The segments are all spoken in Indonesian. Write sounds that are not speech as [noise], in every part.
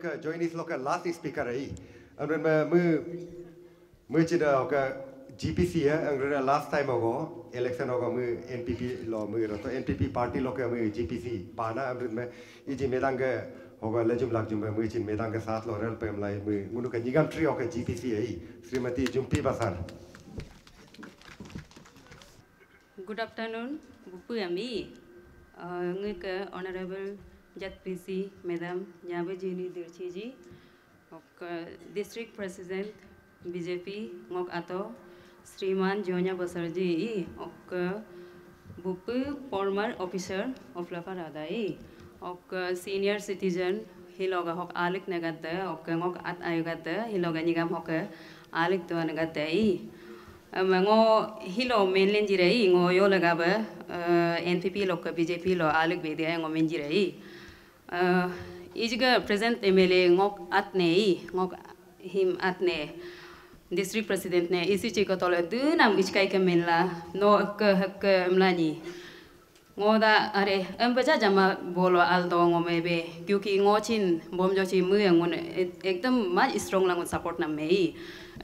ke join last speaker ai eh? amren me me me chida gpc ya eh? amren last time ago election ago me npp lo me ro gpc pana amren me iji e medang ke hoga lejum lak jum me chin medang ke sath lo rel pem lai me munu ka nigam tri ok jumpi basar good afternoon gupu ami eh, ngi ke honorable Jagpreet Singh madam Javed जीनी दिर्ची ji district president BJP ngok ato श्रीमान जोनिया बसर जी ओक former officer officer of लफा रादाई ओक senior citizen हिलोगा हक alik नगत ओक ngok at ayugat hiloga nigam hok alik तो नगत ई ngo hilo menlen jirei ngo yo lagaba uh, npp lokka bjp lo alik bede ngo menjirei Eh, ijiga present MLA ngok atnei ngok him atne district president ne isi chiko tole dunam ichkai kemenla no ke ke mlani ngoda are empe cha jama bolo aldo ngome be kyuki ngochin bom jochi mue ngone ekdam ma strong langon support na mei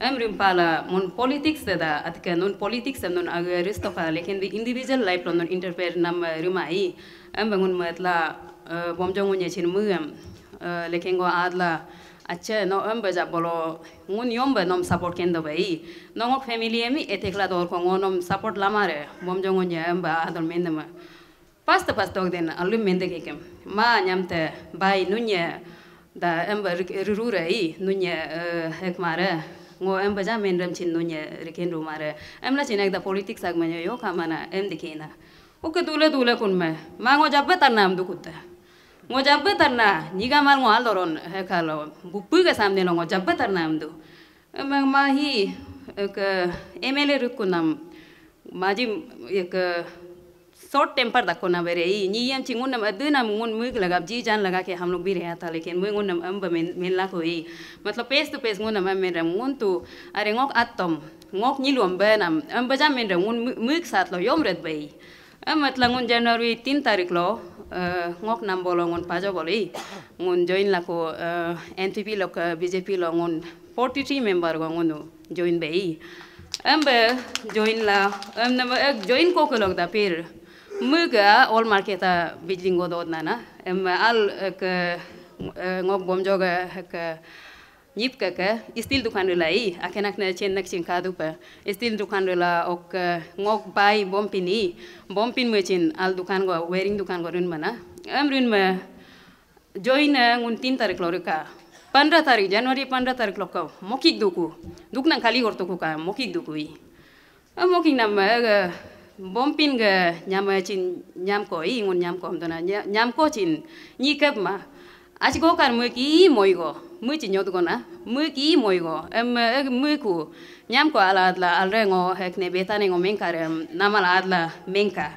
em rim pala mon politics da da atke non politics em non agu aristo pala lekin the individual life lon non interfere nam rimai em bangun metla eh, bom jong ngone chin mue eh, lekin go adla Ache no embe ja bolo ngun yombe nom support kendo bai nongok family emi etekla dor kongo nom support lamare bom jong ngone embe adol mendema Pasta pas dog den alum mende kekem. Ma nyamte bai nunye da emba rurure i nunye ek mare ngo emba ja menram chin nunye riken ru mare. Emla chin ek da politics ag manyo yo kamana em dikena. Oke dule dule kun me. Ma ngo jabbe tar nam dukutta. Ngo jabbe tar na niga mal ngo aldoron hekalo. Buppu ke samne ngo jabbe tar nam du. Ma hi ek emele rukku nam. Maji ek short temper दको ना बेरे ई नी एम चिंगुन नम अदे ना मुंगुन मुग लगा जी जान लगा के हम लोग भी रहा था लेकिन मुंगुन नम अम्ब मेला को ई मतलब पेस तो पेस गुन नम मेरे मुंगुन तो अरे ngok atom ngok ni luam ba nam am baja men rangun muk sat lo yom red bai am mat langun januari 3 tarik lo ngok nam bolo ngon pajo boli ngon join la ko npp lo ko bjp lo ngon 43 member go ngon join bai am ba join la am nam join ko ko log da pir muga wol marketa bijlingo do nana em al ke eh, ngok bom joga ke nyip ka ka istil dukan lai akenak na chen nak chin ka du pa istil dukan la ok ngok bai bom pini bom pin me chen al dukan go wearing dukan go run mana am run ma join eh, ngun tin tarik lor ka 15 tarik januari 15 tarik lok mokik duku duk nang kali gortuku ka mokik duku i mokik nama. Eh, bompin ga nyama eh, chin nyamko i ngun nyamko am dona nyamko chin ni kep ma achi go kan mu ki moi go mu chin nyod go na mu ki moi go em eh, mu ku nyamko ala adla al re ngo hek ne beta ne ngo menka re namal adla menka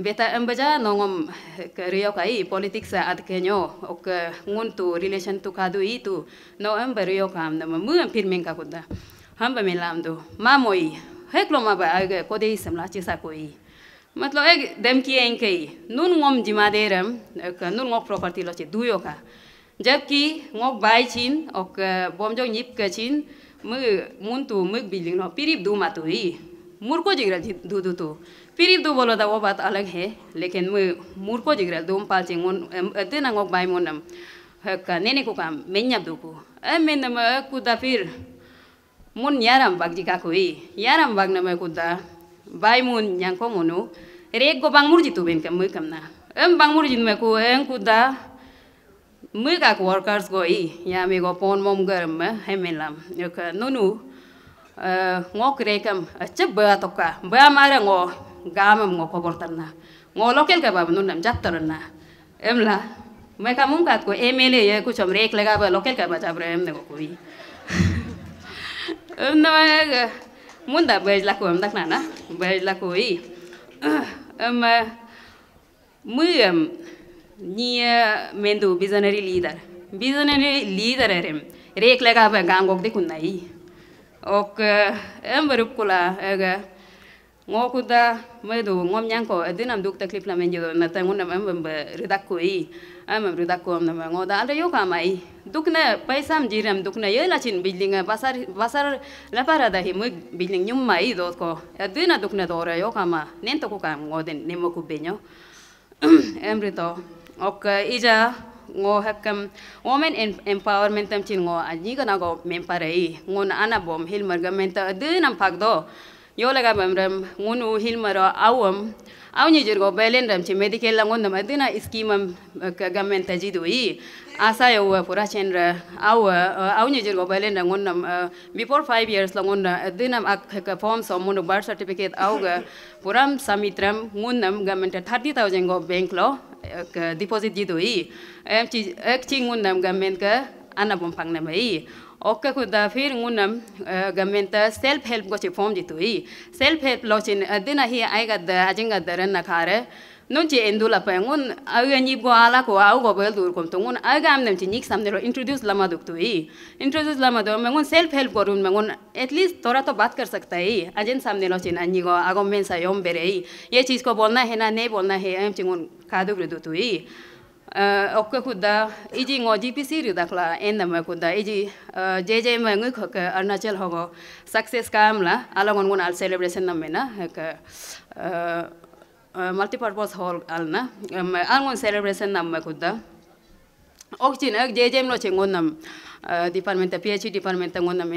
beta em baja nongom riyo kai politics ad kenyo ok ngun tu relation tu kadu i tu no em beriyo kam na mu em pir menka kunda hamba melam do ma moi hek lo giờ có ai xem là sam la chi sa ko i मतलब एक देम की एंग के नून ngom jima de ram nun ngok property lo che duyo ka jab ki ngok bai chín ok ờ, bom jo nhịp cái chín, mu muốn tu mu biling no pirib du mà tu đi, mực có gì ra jigra du du tu pirib du bolo da wo bat alag he lekin mu mur ko jigra dum pal ching ngon de na ngok bai mon cái ka nene ko kam men nyap du ko e men nam ku da pir mun yaram bag jika kui yaram bag nama kuda bai mun yang ko munu rek go bang murji tu ben kam mui kam na em bang murji me ku em kuda mui ka ku workers go i ya me go pon mom garam me hemelam yok nunu ngok rekam chep ba to ka ba mara ngo gam ngo ko bortan na ngo lokel ka ba nun nam jattar na em la मैं का मुम कात को एमएलए ये कुछ हम रेक लगा लोकल का बचा रहे हमने को कोई munda bej laku am tak nana bej laku i am muyam ni mendu visionary leader visionary leader erem rek lega apa gangok dekun nai. ok am barup kula aga ngokuda medu ngom nyangko edinam duk taklif lamen jodo natangunam am ba i em ama ruda kom na ngo da re yo kama i dukna paisam jiram dukna ye la chin building basar basar la para da hi đó building nyum mai do ko ya dina rồi yoga mà, nên tôi nen to ko đến, nên den nemo ku nhau, em ri to ok ija ngo hakam women empowerment em chín tam chin cái anyi có go mem parai ngo na ana bom hil cái mình ta de nam phak đó yolaga bamram ngunu hilmaro awam awni jirgo belendam ci medical la ngondam adina iskimam eh, gamen tajido yi asa yo ya pura chenra aw eh, awni belendam ngondam eh, before 5 years la ngonda adinam ak form so birth certificate awga puram samitram ngundam gamen 30000 go bank lo deposit jido yi em ci ek ci ngundam gamen ka anabom pangnamai okka ko da fir ngun nam government self help go che form ji tui self help lo chin adina hi ai ga da ajinga khare nun che endu pa ngun a ye ni go ala ko au go bel dur kom tungun chi nik sam introduce lama duk introduce lama do mengun self help go run mengun at least tora bat kar sakta hai ajin sam ne a ni go yom bere ye chi na ne bolna chi ᱚᱠᱚ ᱠᱩᱫᱟ ᱤᱡᱤ ᱡᱤᱯᱤᱥᱤ ᱨᱮ ᱫᱟᱠᱞᱟ ᱠᱩᱫᱟ ᱤᱡᱤ ᱡᱮ ᱱᱩᱭ ᱠᱷᱚᱠ ᱟᱨᱱᱟᱪᱟᱞ ᱦᱚᱜᱚ ᱥᱟᱠᱥᱮᱥ ᱠᱟᱢᱞᱟ ᱟᱞᱟᱝ ᱚᱱᱜᱚᱱ ᱟᱞ ᱱᱟᱢᱮᱱᱟ ᱦᱮᱠ ᱢᱟᱞᱴᱤᱯᱟᱨᱯᱚᱥ ᱦᱚᱞ ᱟᱞᱱᱟ Ochin ak eh, jey jey mlo che ngonam eh, department PHD department ngonam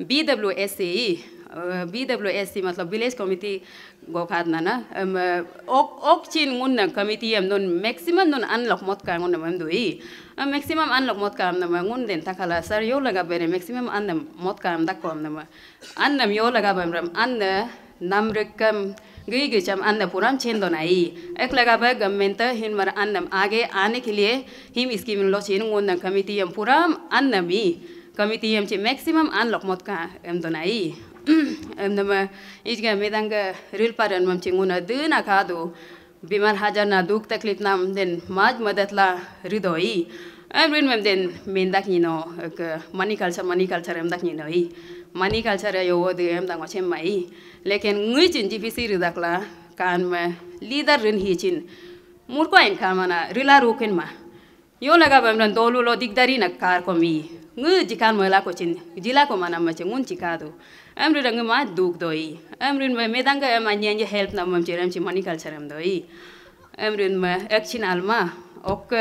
BWSI eh, BWSA e e, BWSC e matlab village committee go phad na na ok ok chin ngun non maximum non unlock mot ka ngun do i maximum unlock mot ka am na ngun den takala sar yo laga bere maximum an mot ka am da ko am na an nam yo laga bam ram an nam rekam गई गई चम अन्नपूर्णम छेंदो नाई एक लगा भाई government him मर अन्नम आगे आने के लिए हिम स्कीम लो छेन गोंदन कमिटी यम पूरम अन्नमी कमिटी यम चे मैक्सिमम अनलॉक मत का एम दो नाई एम दम इज गे मेदंग रिल पारन मम चिंगु न दे ना खा दो बीमार हाजर ना दुख तकलीफ ना देन माज मदद ला हृदय एम रिन मम देन मेंदा किनो मनी कल्चर मनी कल्चर एम दक निनो mani culture ya yowo de em dango chen mai leken ngui chin ji pisi ri dakla kan ma leader rin hi chin mur ko en kamana rila ruken ma yo laga bam ran dolu lo digdari nak kar ko mi ngui ji kan mala ko chin jila ko mana ma chen ngun chi ka do em ri ma duk doi em rin ma medang ga ya em help na mam chen em chi mani culture em doi em rin ma action alma ok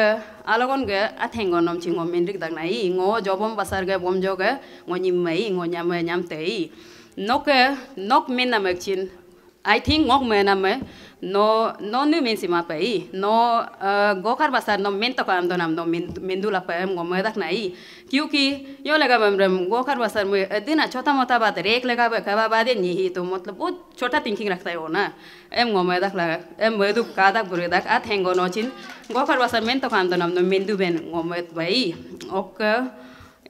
alagon ge athengo nom chingo menrik dag nai ngo jobom basar ge bom joge ngo nyim mai ngo nyam nyam tei nok nok men namak chin i think ngok nam namak 너 너는 멘시마 빠이 너 고카르 바사 너 멘토 카 암도 남도 멘두라 빠이 뭐 메닥 나이 क्योंकि यो लगा हम गोखर बसर में दिन छोटा मोटा बात है एक लगा बाद नहीं तो मतलब बहुत छोटा थिंकिंग रखता है वो ना एम गो मैं एम मैं दुख का दख बुरे दख आत हैंगो नोचिन गोखर बसर में तो नाम दो मेन्दू बेन गो मैं okay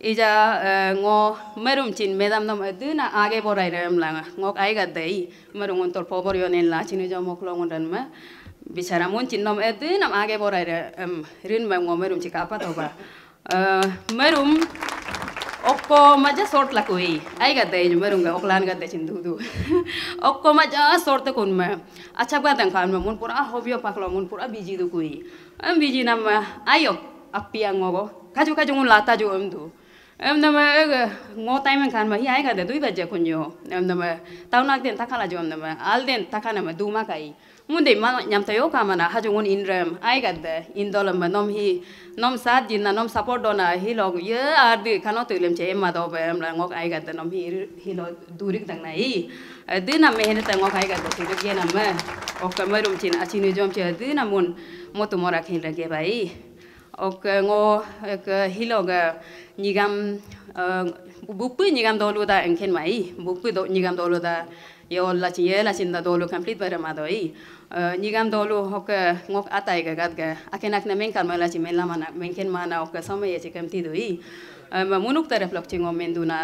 ija eh, ngo merum chin medam nam na age borai ram langa ngo ai ga dei merum ngon tol pobor yo nen la chin jo mok lo ngon ma bicara mun chin nam aduna age borai ram rin ma ngo merum chika apa to ba merum Oko maja sort la koi ai ga dei merum oklan ga dei chin Oko du [laughs] okko maja sort kon ma acha ga dan ma mun pura hobio paklo mun pura biji du kui am biji ayo api yang ngoko kaju kaju ngun lata ju am em nằm mà ngô tay mình khăn mà hi ai cả để đuổi về chơi con nhiều em nằm mà tao nói tiền thắc là cho em nằm mà al tiền thắc là mà đủ ma cái muốn để mà nhắm tới ok mà na ha chúng con in rem ai cả để in đó là mà nom hi nom sát gì na nom support đó na hi log ye ar đi khăn nó tự làm chơi em mà đó em là ngô ai cả để nom hi hi log du rik đằng này đi nằm mình hết tại ngô ai cả để tự được ye nằm mà ok mà rum chín à chín như chúng chơi đi nằm muốn một tụi mora khi ra cái vậy ok ngo hilo ga nigam ờ, bukpu nigam dolu da enken mai bukpu do nigam dolu da yo ờ, la chi ye la chinda dolu complete bara ma doi nigam ok hok ngok atai ga gad ga akenak na men kalma la chi men la mana menken mana ok samay chi kamti doi ma munuk taraf lok chingo men duna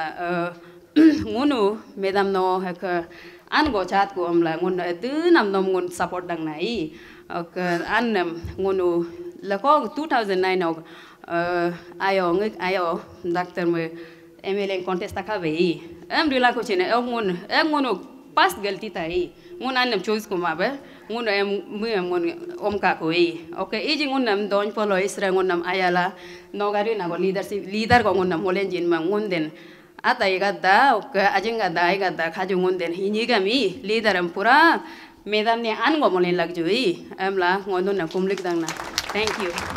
ngunu medam no ok an go chat ko amla ngun tu nam nom ngun support dang nai ok an ngunu là có 2009 nào ayo ngay ayo doctor mà em lên contest ta khai về em đưa là có chuyện em muốn em muốn pass galti ta ấy muốn anh em choose của mà bé muốn em muốn em muốn om cả cô ok ý chứ muốn em don follow isra muốn em ai ayala nó gari nào có leader leader của muốn em lên trên mà muốn đến à tại cái đó ok à cái đó cái đó khá da khaju ngun den hini cái mi leader em pura medam ne an go molen lag jui em là la ngon don na kumlik dang na Thank you.